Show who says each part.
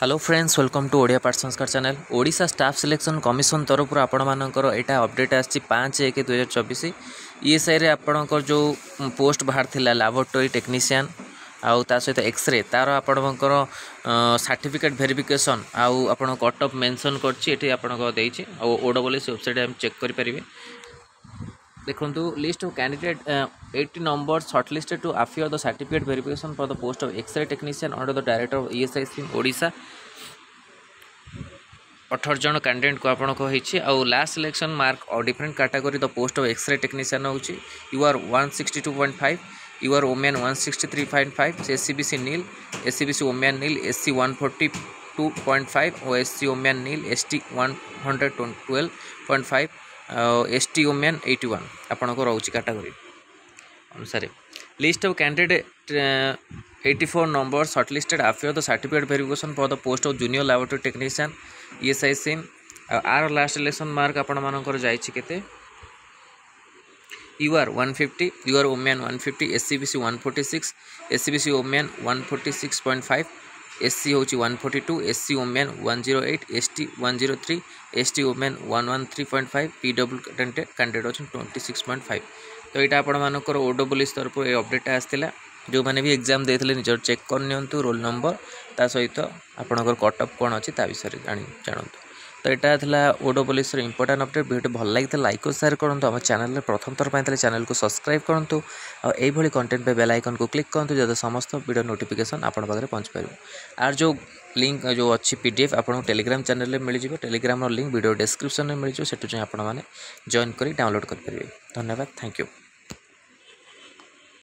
Speaker 1: hello friends welcome to Odia পার্সনস্কর channel Odisha staff selection commission তরফর আপনার এটা অপডেট আসছে পাঁচ এক দুই হাজার চবিশ ইএসআইরে আপনার যে পোস্ট বাহার লা ল্যাবরেটোরি টেকনিসিয়ান আউ তা সহিত এক্সরে তার আপনার সার্টিফিকেট ভেরিফিকেসন আউ আপনার কট অফ মেনশন করছি এটি আপনার দিয়েছি আউ ওডবলএস ওয়েবসাইট আমি চেক করে পারিবে ଦେଖନ୍ତୁ list of candidate eighty number shortlisted to appear the certificate verification for the post of xray technician under the director of ESI scheme Odisha ଅଠର ଜଣ କ୍ୟାଣ୍ଡିଡେଟ୍କୁ ଆପଣଙ୍କ ହେଇଛି ଆଉ ଲାଷ୍ଟ ସିଲେକ୍ସନ୍ ମାର୍କ ଆଉ different category the post of xray technician ହେଉଛି U R one sixty two point five U R women one sixty three point five S C B C nil S C B C women nil S C one forty two point five O S C women nil S T one hundred twelve point five S T women eighty one आपण को रोचे category अनुसार list of candidate eighty four number shortlisted after the certificate verification for the post of junior laboratory technician E S I scheme आर last selection mark आपण मानकर जाते U R one fifty U R women one fifty S C B C one forty six S C B C women one forty six point five SC হচ্ছে one forty two SC women one zero eight ST one zero three ST women one one three point five PW candidate candidate ଅଛନ୍ତି twenty six point five ତ ଏଇଟା ଆପଣମାନଙ୍କର ଓ W ତରଫରୁ ଏ ଅପଡ଼େଟ୍ଟା ଆସିଥିଲା ଯେଉଁମାନେ ବି exam ଦେଇଥିଲେ ନିଜର ଚେକ୍ କରିନିଅନ୍ତୁ ରୋଲ୍ ନମ୍ବର ତା ସହିତ ଆପଣଙ୍କର କଟ୍ ଅଫ୍ କ'ଣ ଅଛି ତା ବିଷୟରେ ଜାଣି ଜାଣନ୍ତୁ ତ ଏଇଟା ଥିଲା ଓଡ଼ୋ ପୋଲିସର ଇମ୍ପୋର୍ଟାଣ୍ଟ ଅପଡ଼େଟ୍ ଭିଡ଼ିଓଟି ଭଲ ଲାଗିଥିଲା ଲାଇକ୍ ଓ ସେୟାର କରନ୍ତୁ ଆମ ଚ୍ୟାନେଲରେ ପ୍ରଥମ ଥର ପାଇଁ ଥିଲେ ଚ୍ୟାନେଲକୁ ସବସ୍କ୍ରାଇବ୍ କରନ୍ତୁ ଆଉ ଏଇଭଳି କଣ୍ଟେଣ୍ଟ ପାଇଁ ବେଲ୍ ଆଇକନ୍କୁ କ୍ଲିକ୍ କରନ୍ତୁ ଯାতে ସମସ୍ତ ଭିଡ଼ିଓ ନୋଟିଫିକେସନ୍ ଆପଣଙ୍କ ପାଖରେ ପହଞ୍ଚିପାରିବ ଆର ଯେଉଁ ଲିଙ୍କ୍ ଯେଉଁ ଅଛି ପି ଡି ଏଫ୍ ଆପଣଙ୍କୁ ଟେଲିଗ୍ରାମ ଚ୍ୟାନେଲରେ ମିଳିଯିବ ଟେଲିଗ୍ରାମର ଲିଙ୍କ୍ ଭିଡ଼ିଓ ଡେସ୍କ୍ରିପ୍ସନରେ ମିଳିଯିବ ସେଠୁ ଯାଇ ଆପଣମାନେ ଜଏନ୍ କରି ଡାଉନଲୋଡ଼ କରିପାରିବେ ଧନ୍ୟବାଦ ଥ୍ୟାଙ୍କ ୟୁ